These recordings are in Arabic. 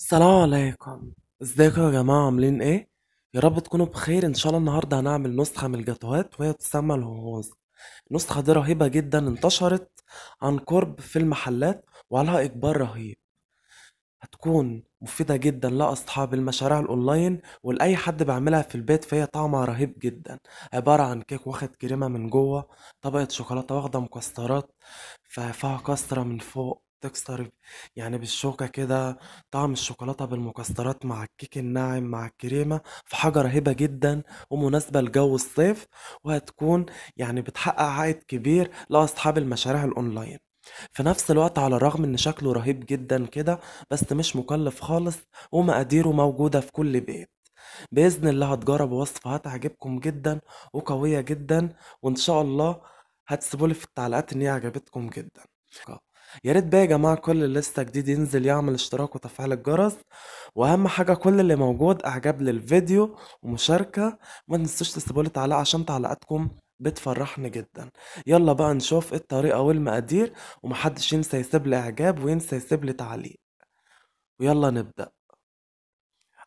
السلام عليكم ازيكم يا جماعة عاملين ايه؟ يا رب تكونوا بخير ان شاء الله النهاردة هنعمل نسخة من الجاتوهات وهي تسمى الهوز النسخة دي رهيبة جدا انتشرت عن قرب في المحلات وعليها اجبار رهيب هتكون مفيدة جدا لأصحاب المشاريع الأونلاين ولأي حد بيعملها في البيت فهي طعمها رهيب جدا عبارة عن كيك واخد كريمة من جوه طبقة شوكولاتة واخدة مكسرات فيها كسرة من فوق تكسر يعني بالشوكة كده طعم الشوكولاتة بالمكسرات مع الكيك الناعم مع الكريمة في حاجة رهيبة جدا ومناسبة لجو الصيف وهتكون يعني بتحقق عائد كبير لأصحاب المشاريع الأونلاين في نفس الوقت على الرغم ان شكله رهيب جدا كده بس مش مكلف خالص ومقاديره موجودة في كل بيت بإذن الله هتجرب وصفة هتعجبكم جدا وقوية جدا وإن شاء الله هتسيبولي في التعليقات إن هي عجبتكم جدا يا ريت بقى يا جماعة كل لسه جديد ينزل يعمل اشتراك وتفعيل الجرس واهم حاجة كل اللي موجود اعجاب للفيديو ومشاركة ما تنسوش تسيبولي تعليق عشان تعليقاتكم بتفرحني جدا يلا بقى نشوف ايه الطريقة والمقادير ومحدش ينسى يسيب لي اعجاب وينسى يسيب لي تعليق ويلا نبدأ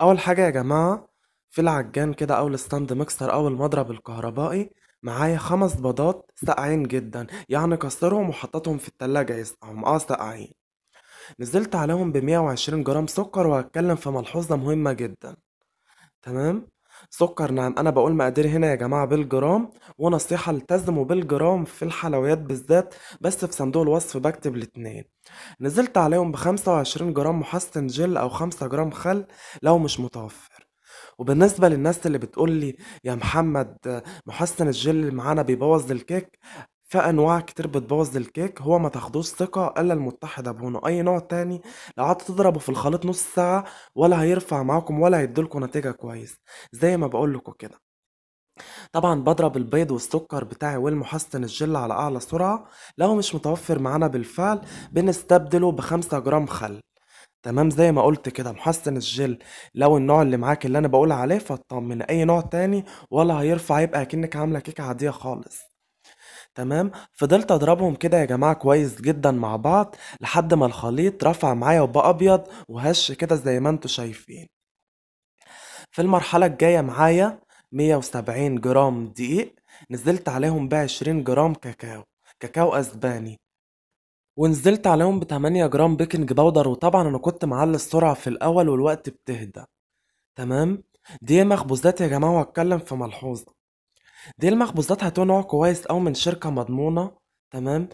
اول حاجة يا جماعة في العجان كده او الستاند مكسر او المضرب الكهربائي معايا خمس بيضات ساقعين جدا يعني كسرهم وحطيتهم في التلاجة يسقعهم اه ساقعين نزلت عليهم بمية وعشرين جرام سكر وهتكلم في ملحوظة مهمة جدا تمام سكر نعم انا بقول مقادير هنا يا جماعه بالجرام ونصيحه التزموا بالجرام في الحلويات بالذات بس في صندوق الوصف بكتب الاتنين نزلت عليهم ب 25 جرام محسن جل او 5 جرام خل لو مش متوفر وبالنسبة للناس اللي بتقول لي يا محمد محسن الجل اللي معانا بيبوظ الكيك فانواع كتير بتبوظ الكيك هو ما تاخدوش ثقه الا المتحده بهنا اي نوع تاني لو قعدت تضربه في الخليط نص ساعه ولا هيرفع معاكم ولا هيديلكوا نتيجه كويس زي ما بقول لكم كده طبعا بضرب البيض والسكر بتاعي والمحسن الجل على اعلى سرعه لو مش متوفر معانا بالفعل بنستبدله بخمسة جرام خل تمام، زي ما قُلت كده محسِّن الجل، لو النوع اللي معاك اللي أنا بقول عليه فاطمن أي نوع تاني ولا هيرفع يبقى أكنِّك عاملة كيكة عادية خالص، تمام، فضلت أضربهم كده يا جماعة كويس جدًا مع بعض لحد ما الخليط رَفع معايا وبقى أبيض وهشّ كده زي ما أنتم شايفين. في المرحلة الجاية معايا 170 جرام دقيق، نزّلت عليهم بقى 20 جرام كاكاو، كاكاو أسباني. ونزلت عليهم بتمانية جرام بيكنج باودر وطبعا انا كنت معلي السرعة في الاول والوقت بتهدى تمام دي مخبوزات يا جماعة واتكلم في ملحوظة دي المخبوزات هتكون نوع كويس أوي من شركة مضمونة تمام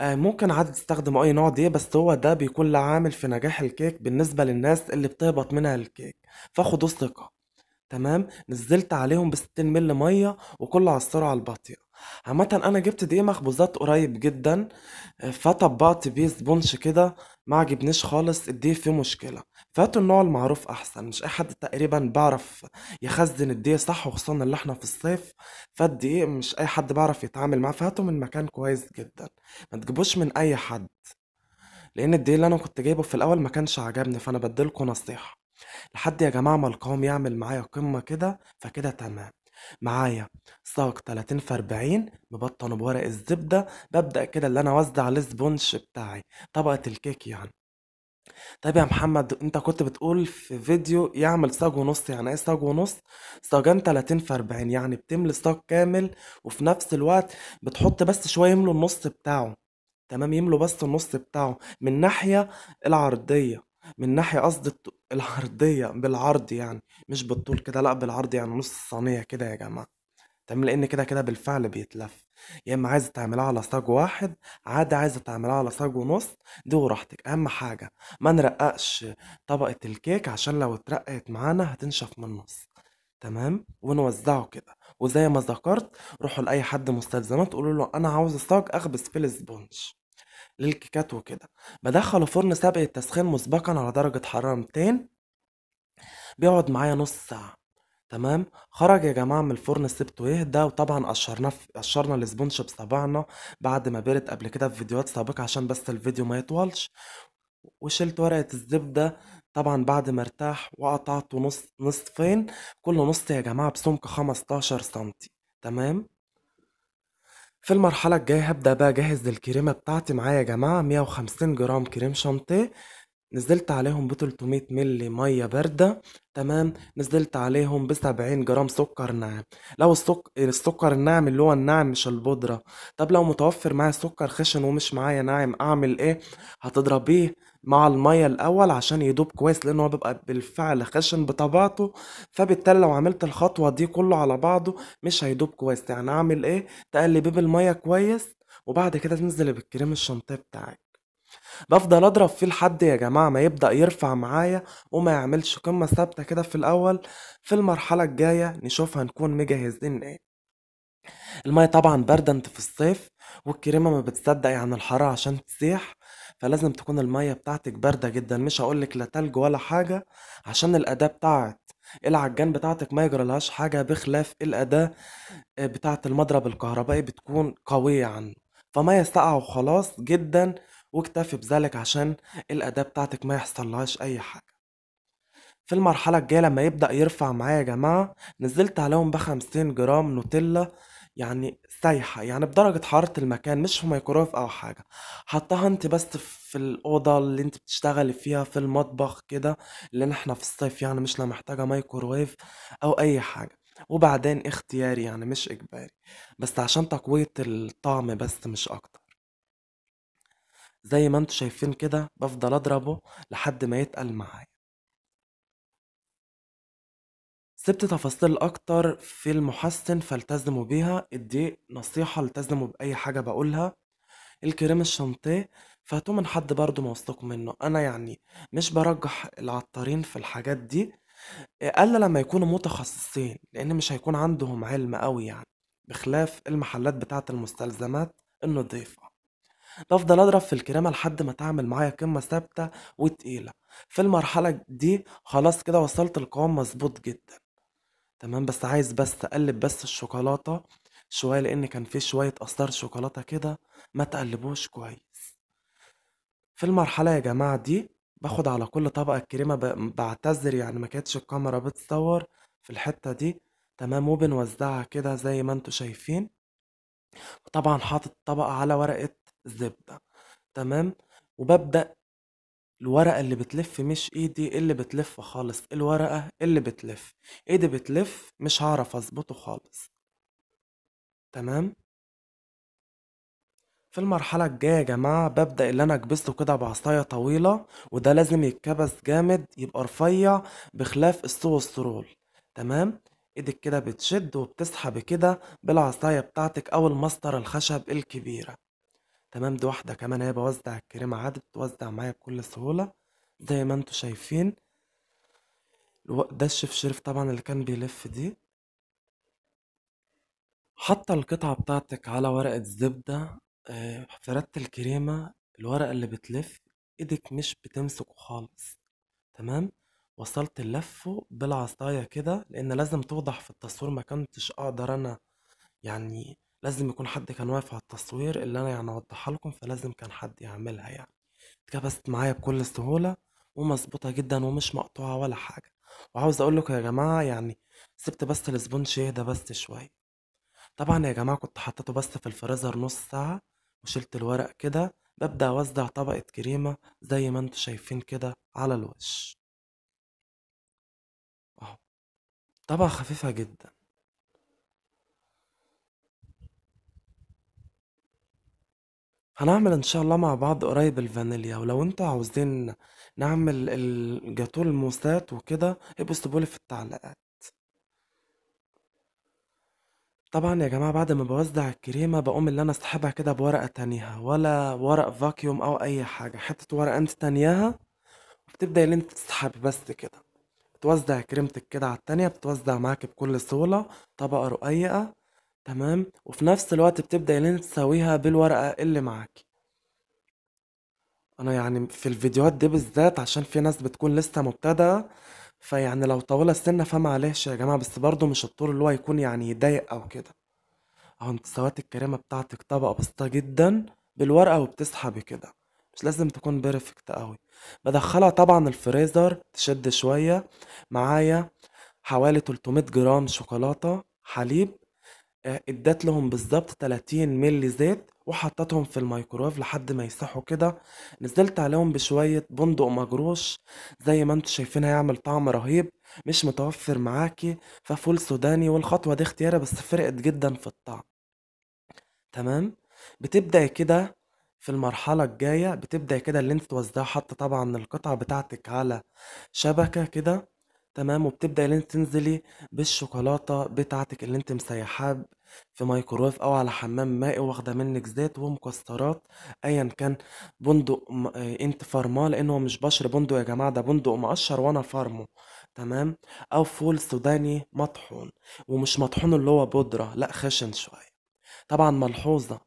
آه ممكن عاد تستخدم أي نوع دي بس هو ده بيكون عامل في نجاح الكيك بالنسبة للناس اللي بتهبط منها الكيك فخدوا ثقة تمام نزلت عليهم ب60 مل ميه وكله على السرعه الباطئه عامه انا جبت دقيق مخبوزات قريب جدا فطبقت بيه سبونش كده ما عجبنيش خالص الدقيق فيه مشكله فاتوا النوع المعروف احسن مش اي حد تقريبا بعرف يخزن الدقيق صح وخصوصا اللي احنا في الصيف فالدقيق مش اي حد بعرف يتعامل معاه فهاتوا من مكان كويس جدا ما تجيبوش من اي حد لان الدقيق اللي انا كنت جايبه في الاول ما كانش عجبني فانا بديلكوا نصيحه لحد يا جماعة ما القوم يعمل معايا قمة كده فكده تمام معايا صاج 30 في 40 مبطنه بورق الزبدة ببدأ كده اللي أنا أوزع السبونش بتاعي طبقة الكيك يعني طيب يا محمد انت كنت بتقول في فيديو يعمل صاج ونص يعني ايه صاج ونص صاجان 30 في 40 يعني بتملي صاج كامل وفي نفس الوقت بتحط بس شويه يملوا النص بتاعه تمام يملوا بس النص بتاعه من الناحيه العرضيه من ناحية قصدي الط- العرضية بالعرض يعني مش بالطول كده لأ بالعرض يعني نص صينية كده يا جماعة تمام لأن كده كده بالفعل بيتلف يا إما عايزة تعملها على صاج واحد عادي عايزة تعملها على صاج ونص دي وراحتك أهم حاجة ما نرققش طبقة الكيك عشان لو اترقيت معانا هتنشف من النص تمام ونوزعه كده وزي ما ذكرت روحوا لأي حد مستلزمات قولوا له أنا عاوز الصاج أخبز فيه السبونج للكيكات وكده بدخله فرن سابق التسخين مسبقا على درجة حرارة 200 بيقعد معايا نص ساعة تمام خرج يا جماعه من الفرن سبته يهدى وطبعا قشرناه قشرنا الاسبونج بصباعنا بعد ما برد قبل كده في فيديوهات سابقه عشان بس الفيديو ما يطولش وشلت ورقه الزبده طبعا بعد ما ارتاح وقطعته نص نصفين كل نص يا جماعه بسمك 15 سم تمام في المرحلة الجاية هبدأ بقى أجهز الكريمة بتاعتي معايا يا جماعة 150 جرام كريم شانتيه نزلت عليهم ب 300 مللي ميه بارده تمام نزلت عليهم ب 70 جرام سكر ناعم لو السك... السكر الناعم اللي هو الناعم مش البودره طب لو متوفر معايا سكر خشن ومش معايا ناعم اعمل ايه هتضربيه مع المية الأول عشان يدوب كويس لأنه هو بيبقى بالفعل خشن بطبيعته فبالتالي لو عملت الخطوة دي كله على بعضه مش هيدوب كويس يعني أعمل إيه؟ تقلبيه بالمية كويس وبعد كده تنزل بالكريم الشنطية بتاعك بفضل اضرب فيه لحد يا جماعه ما يبدا يرفع معايا وما يعملش قمه ثابته كده في الاول في المرحله الجايه نشوف هنكون مجهزين ايه المية طبعا بردة انت في الصيف والكريمة ما بتصدق يعني الحرارة عشان تسيح فلازم تكون المية بتاعتك باردة جدا مش هقولك لا تلج ولا حاجة عشان الأداة بتاعت العجان بتاعتك ما يجرالهاش حاجة بخلاف الأداة آه، بتاعت المضرب الكهربائي بتكون قوية عنه فما يستقع وخلاص جدا واكتفي بذلك عشان الأداة بتاعتك ما يحصلهاش أي حاجة في المرحلة الجاية لما يبدأ يرفع معايا يا جماعة نزلت عليهم بخمسين جرام نوتيلا يعني سايحة يعني بدرجة حرارة المكان مش في ميكرويف أو حاجة حطها انت بس في الأوضة اللي انت بتشتغلي فيها في المطبخ كده اللي احنا في الصيف يعني مش محتاجة ميكرويف أو أي حاجة وبعدين اختياري يعني مش إجباري بس عشان تقوية الطعم بس مش أكتر زي ما انتوا شايفين كده بفضل أضربه لحد ما يتقل معايا سبت تفاصيل أكتر في المحسن فالتزموا بيها ادي نصيحة التزموا بأي حاجة بقولها الكريم الشانتيه فهاتوه من حد برضو موثوق منه أنا يعني مش برجح العطارين في الحاجات دي إلا لما يكونوا متخصصين لأن مش هيكون عندهم علم قوي يعني بخلاف المحلات بتاعة المستلزمات النضيفة بفضل اضرب في الكريمه لحد ما تعمل معايا كمه ثابته وتقيله في المرحله دي خلاص كده وصلت القوام مظبوط جدا تمام، بس عايز بس أقلّب بس الشوكولاتة شوية، لإن كان في شوية أصدار شوكولاتة كده ما تقلبوش كويس. في المرحلة يا جماعة دي، باخد على كل طبقة كريمة بعتذر يعني ما كانتش الكاميرا بتصوّر في الحتّة دي، تمام، وبنوزّعها كده زي ما أنتم شايفين، وطبعًا حاطط طبقة على ورقة زبدة، تمام، وببدا الورقة اللي بتلف مش إيدي اللي بتلف خالص الورقة اللي بتلف إيدي بتلف مش هعرف أظبطه خالص تمام في المرحلة الجاية يا جماعة ببدأ اللي أنا أكبسه كده بعصاية طويلة وده لازم يتكبس جامد يبقى رفيع بخلاف السوسترول تمام ايدك كده بتشد وبتسحب كده بالعصاية بتاعتك أو المسطرة الخشب الكبيرة تمام دي واحدة كمان هي بوزع الكريم عادي بتوزع معايا بكل سهولة زي ما انتوا شايفين ده الشفشرف طبعا اللي كان بيلف دي حاطة القطعة بتاعتك على ورقة زبدة آه، فردت الكريمة الورقة اللي بتلف ايدك مش بتمسكه خالص تمام وصلت اللفه بالعصاية كده لان لازم توضح في التصوير ما كنتش اقدر انا يعني لازم يكون حد كان واقف على التصوير اللي انا يعني اوضحها لكم فلازم كان حد يعملها يعني اتكبست معايا بكل سهولة ومظبوطة جدا ومش مقطوعة ولا حاجة وعاوز اقول لكم يا جماعة يعني سبت بس الاسبونج يهدى بس شوية طبعا يا جماعة كنت حطيته بس في الفريزر نص ساعة وشلت الورق كده ببدأ أوزع طبقة كريمة زي ما انتوا شايفين كده على الوش اهو طبقة خفيفة جدا هنعمل ان شاء الله مع بعض قريب الفانيليا ولو انتوا عاوزين نعمل الجاتو الموسات وكده ابقوا سيبولي في التعليقات طبعا يا جماعة بعد ما بوزع الكريمة بقوم اللي انا اسحبها كده بورقة تانيها ولا ورق فاكيوم او اي حاجة حتة ورقة انت تانياها وبتبدأ اللي انت تسحبي بس كده بتوزع كريمتك كده على التانية بتوزع معاك بكل سهولة طبقة رقيقة تمام وفي نفس الوقت بتبدأ لين أنت تساويها بالورقة اللي معاك أنا يعني في الفيديوهات دي بالذات عشان في ناس بتكون لسه مبتدئة فيعني لو طويلة السنة فمعلش يا جماعة بس برضه مش الطول اللي هو يكون يعني يضايق أو كده أهو أنت سويت الكريمة بتاعتك طبقة بسيطة جدا بالورقة وبتسحبي كده مش لازم تكون بيرفكت قوي بدخلها طبعا الفريزر تشد شوية معايا حوالي 300 جرام شوكولاتة حليب ادت اديت لهم بالظبط 30 مللي زيت وحطتهم في الميكرويف لحد ما يسيحوا كده نزلت عليهم بشوية بندق مجروش زي ما انتوا شايفين هيعمل طعم رهيب مش متوفر معاكي ففول سوداني والخطوة دي اختياره بس فرقت جدا في الطعم تمام بتبدأ كده في المرحلة الجاية بتبدأ كده اللي انت توزعها حط طبعا القطعة بتاعتك على شبكة كده تمام وبتبدأ اللي انت تنزلي بالشوكولاتة بتاعتك اللي انت مسيحاه في مايكرويف او على حمام مائي واخده منك زيت ومكسرات ايا كان بندق م... آه، انت فارماه لان هو مش بشر بندق يا جماعه ده بندق مقشر وانا فارمه تمام او فول سوداني مطحون ومش مطحون اللي هو بودره لا خشن شويه طبعا ملحوظه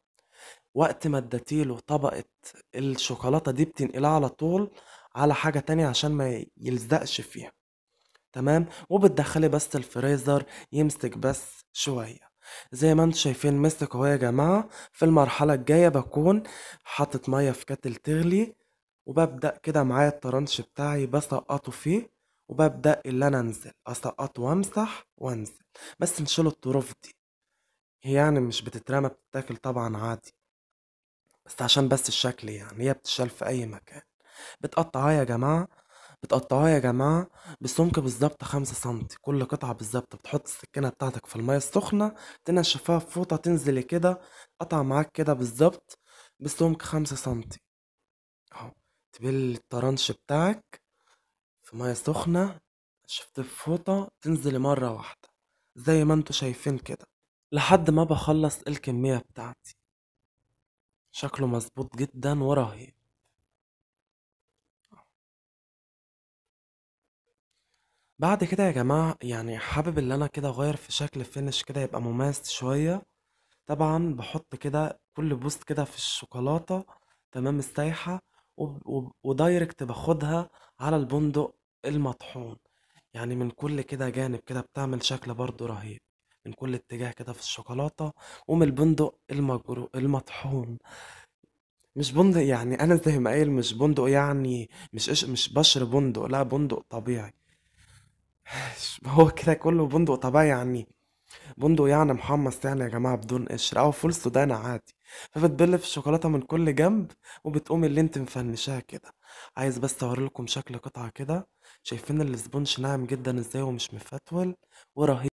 وقت ما اديتيله طبقه الشوكولاته دي بتنقلها على طول على حاجه تانية عشان ما يلزقش فيها تمام وبتدخلي بس الفريزر يمسك بس شويه زي ما انتوا شايفين مسك اهو يا جماعة في المرحلة الجاية بكون حاطط مية في كتل تغلي وببدأ كده معايا الطرنش بتاعي بسقطه فيه وببدأ اللي انا انزل اسقطه وامسح وانزل بس نشيل الطروف دي هي يعني مش بتترمى بتتاكل طبعا عادي بس عشان بس الشكل يعني هي بتشال في اي مكان بتقطعها يا جماعة بتقطعوها يا جماعة بسمك بالظبط خمسة سنتي كل قطعة بالظبط بتحط السكينة بتاعتك في المية السخنة تنشفها في فوطة تنزل كده قطع معاك كده بالظبط بسمك خمسة سنتي اهو تبل الطرنش بتاعك في مية سخنة شفت في فوطة تنزل مرة واحدة زي ما انتوا شايفين كده لحد ما بخلص الكمية بتاعتي شكله مظبوط جدا ورهيب بعد كده يا جماعة يعني حابب اللي أنا كده أغير في شكل الفينش كده يبقى مميز شوية طبعا بحط كده كل بوست كده في الشوكولاتة تمام السايحة ودايركت باخدها على البندق المطحون يعني من كل كده جانب كده بتعمل شكل برضو رهيب من كل اتجاه كده في الشوكولاتة ومن البندق المجرو المطحون مش بندق يعني أنا زي ما قايل مش بندق يعني مش مش بشر بندق لا بندق طبيعي هو كده كله بندق طبيعي يعني بندق يعني محمص يعني يا جماعة بدون قشر أو فول سوداني عادي فبتبل في الشوكولاتة من كل جنب وبتقوم اللي انت مفنشاها كده عايز بس اوريلكم شكل قطعة كده شايفين السبونش ناعم جدا ازاي ومش مفتول ورهيب